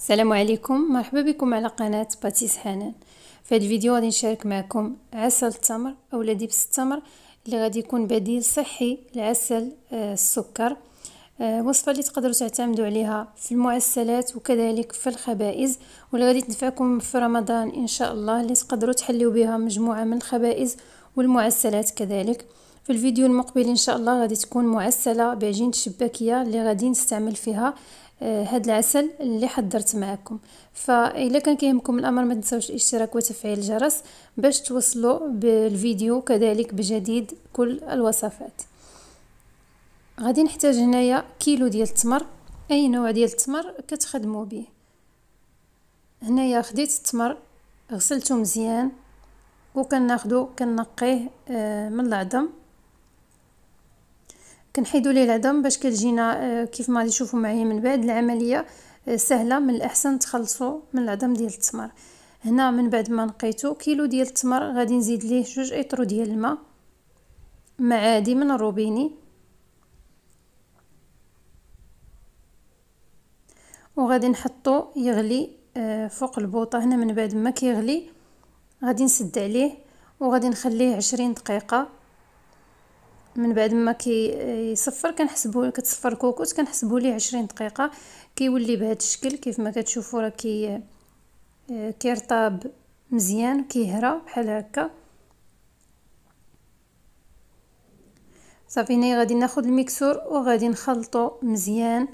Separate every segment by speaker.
Speaker 1: السلام عليكم مرحبا بكم على قناة باتيس حنان في هذا الفيديو غادي نشارك معكم عسل التمر اولا دبس التمر اللي غادي يكون بديل صحي لعسل آه، السكر آه، وصفة اللي تقدروا تعتمدوا عليها في المعسلات وكذلك في الخبائز واللي غادي تنفعكم في رمضان ان شاء الله اللي تقدروا تحلوا بها مجموعة من الخبائز والمعسلات كذلك في الفيديو المقبل ان شاء الله غادي تكون معسله بعجينه الشباكيه اللي غادي نستعمل فيها هاد العسل اللي حضرت معكم فإلا كان كيهمكم الأمر ما تنسوش الاشتراك وتفعيل الجرس باش توصلوا بالفيديو كذلك بجديد كل الوصفات غادي نحتاج هنايا كيلو ديال التمر اي نوع ديال التمر كتخدموا به هنايا خديت التمر غسلته مزيان وكناخذو كنقيه آه، من العظم كنحيدو ليه العظم باش كتجينا آه، كيف ما تشوفوا معايا من بعد العمليه آه، سهله من الاحسن تخلصوا من العظم ديال التمر هنا من بعد ما نقيتو كيلو ديال التمر غادي نزيد ليه جوج ايترو ديال الماء معادي من الروبيني وغادي نحطو يغلي آه، فوق البوطه هنا من بعد ما كيغلي غادي نسد عليه وغادي نخليه عشرين دقيقه من بعد ما كيصفر كنحسبو كتصفر الكوكوت كنحسبو ليه عشرين دقيقه كيولي بهذا الشكل كيف ما كتشوفوا راه كي آه، كيرطاب مزيان كيهرى بحال هكا صافي هنا غادي ناخذ الميكسور وغادي نخلطو مزيان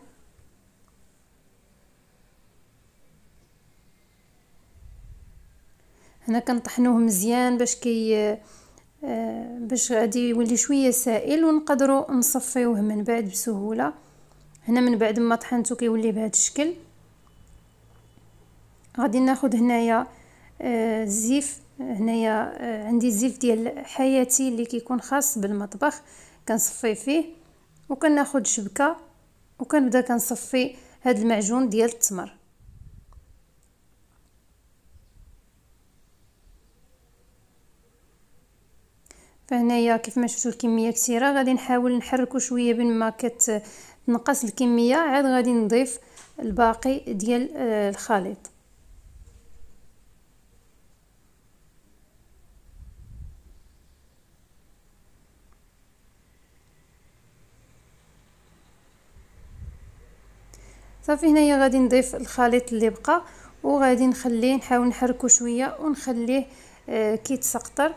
Speaker 1: هنا كنطحنوه مزيان باش كي آه، آه، باش غادي يولي شويه سائل ونقدروا نصفيوه من بعد بسهوله هنا من بعد ما طحنته كيولي بهذا الشكل غادي ناخذ هنايا الزيف آه، هنايا آه، عندي الزيف ديال حياتي اللي كيكون خاص بالمطبخ كنصفي فيه وكناخذ شبكه وكنبدا كنصفي هذا المعجون ديال التمر فهنايا كيف ما شفتوا الكميه كثيره غادي نحاول نحركو شويه بين ما كتنقص الكميه عاد غادي نضيف الباقي ديال آه، الخليط صافي هنايا غادي نضيف الخليط اللي بقى وغادي نخليه نحاول نحركو شويه ونخليه آه، كيتسقطر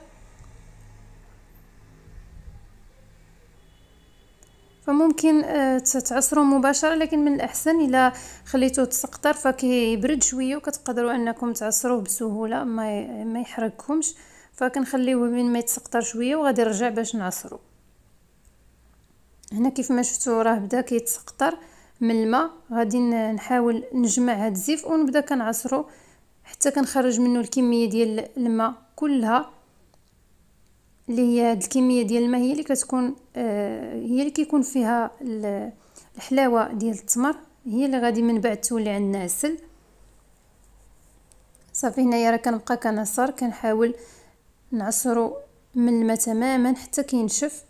Speaker 1: فممكن آه، تعصرو مباشره لكن من الاحسن الا خليتوه تسقطر فكيبرد شويه وكتقدروا انكم تعصروه بسهوله ما ما يحرقكمش فكنخليوه من ما يتسقطر شويه وغادي نرجع باش نعصرو هنا كيف ما شفتوا راه بدا كيتسقطر من الماء غادي نحاول نجمع هاد الزيف ونبدا كنعصرو حتى كنخرج منه الكميه ديال الماء كلها اللي هي هاد الكميه ديال الماء هي اللي كتكون آه هي اللي كيكون فيها الحلاوه ديال التمر هي اللي غادي من بعد تولي عندنا عسل صافي هنايا راه كنبقى كنعصر كنحاول نعصرو من الماء تماما حتى كينشف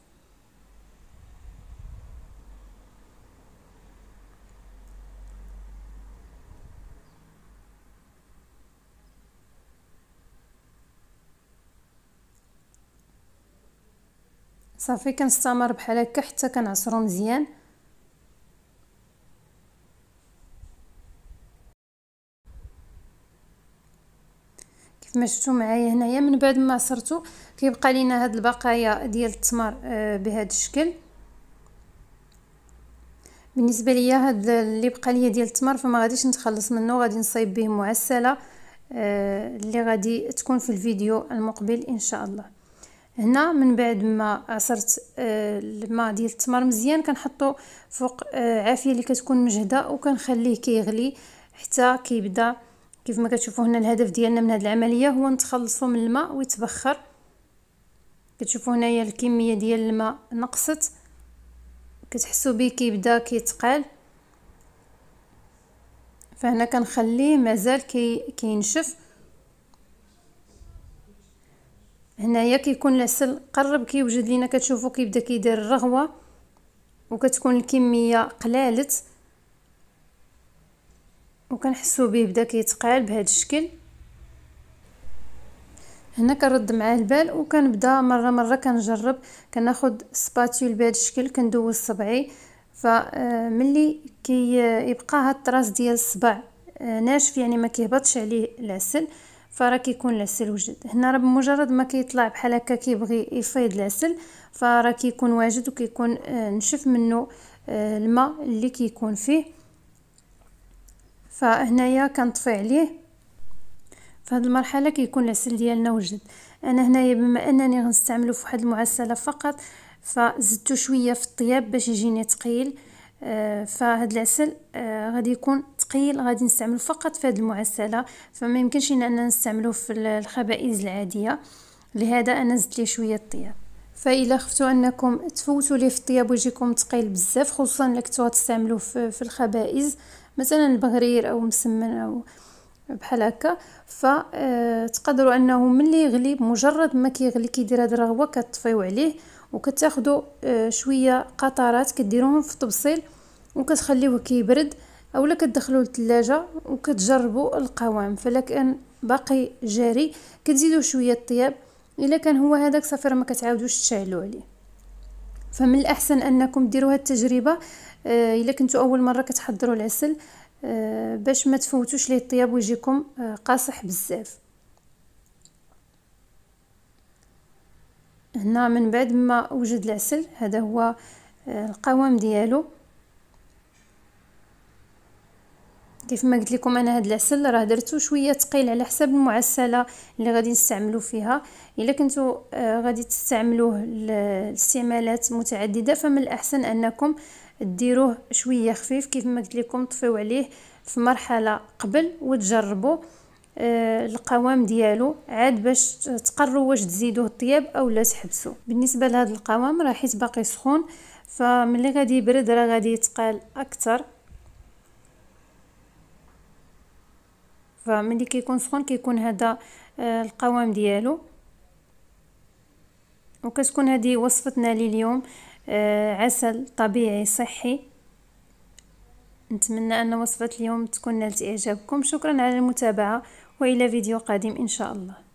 Speaker 1: صافي كنستمر بحال هكا حتى كنعصرو مزيان كيف ما شفتوا معايا هنايا من بعد ما عصرتو كيبقى لينا هاد البقايا ديال التمر آه، بهاد الشكل بالنسبه ليا هاد اللي بقى ليا ديال التمر فما غاديش نتخلص منه غادي نصايب به معسله آه، اللي غادي تكون في الفيديو المقبل ان شاء الله هنا من بعد ما عصرت آه، الماء ديال التمر مزيان كنحطو فوق آه، عافيه اللي كتكون مجهده وكنخليه كيغلي حتى كيبدا كيف ما كتشوفوا هنا الهدف ديالنا من هذه العمليه هو نتخلصوا من الماء ويتبخر كتشوفوا هنايا الكميه ديال الماء نقصت كتحسوا به كيبدا كيتقال فهنا كنخليه مازال كي كينشف هنايا كيكون العسل قرب كيوجد لينا كتشوفوا كيبدا كيدير الرغوه وكتكون الكميه قلالت وكنحسو به بدا كيتقال بهذا الشكل هنا كنرد معاه البال وكنبدا مره مره كنجرب كناخد سباتول بهذا الشكل كندوز صبعي فملي آه، كيبقى كي آه، هاد الطراس ديال الصبع آه، ناشف يعني ما كيهبطش عليه العسل فراه كيكون العسل وجد هنا راه بمجرد ما كيطلع بحال هكا كيبغي يفيض العسل فراه كيكون واجد وكيكون آه، نشف منه آه، الماء اللي كيكون فيه فهنايا كنطفي عليه فهاد المرحله كيكون العسل ديالنا وجد انا هنايا بما انني غنستعملو في واحد المعسله فقط فزدتو شويه في الطياب باش يجيني ثقيل آه، فهاد العسل غادي يكون تقيل غادي نستعمله فقط في هذه المعسله فما يمكنش ان انا نستعمله في الخبائز العاديه لهذا انا زدت ليه شويه الطياب فإلا خفتوا انكم تفوتوا ليه في الطياب ويجيكم ثقيل بزاف خصوصا الا كنتوا تستعملوه في, الخبائز مثلا البغرير او مسمن او بحال هكا فتقدروا آه، انه ملي يغلي مجرد ما كيغلي كيدير هاد الرغوه كتطفيو عليه وكتاخذوا آه، شويه قطرات كديروهم في الطبسيل وكتخليوه كيبرد اولا كتدخلوه للثلاجه وكتجربوا القوام فلا كان باقي جاري كتزيدوا شويه الطياب الا كان هو هذاك صافي راه ما كتعاودوش تشعلوا عليه فمن الاحسن انكم ديروا هاد التجربه آه، الا كنتوا اول مره كتحضروا العسل آه، باش ما تفوتوش ليه الطياب ويجيكم آه، قاصح بزاف هنا من بعد ما وجد العسل هذا هو القوام ديالو كيف ما قلت لكم انا هاد العسل راه درتو شويه ثقيل على حسب المعسله اللي غادي نستعملو فيها الا كنتو آه، غادي تستعملوه لاستعمالات متعدده فمن الاحسن انكم ديروه شويه خفيف كيف ما قلت لكم طفيو عليه في مرحله قبل وتجربوا آه، القوام ديالو عاد باش تقروا واش تزيدوه الطياب او لا بالنسبه لهذا القوام راه حيت باقي سخون فملي غادي يبرد راه غادي يتقال اكثر فملي كيكون سخون كيكون هذا آه، القوام ديالو وكتكون هذه وصفتنا لليوم آه، عسل طبيعي صحي نتمنى ان وصفه اليوم تكون نالت اعجابكم شكرا على المتابعه والى فيديو قادم ان شاء الله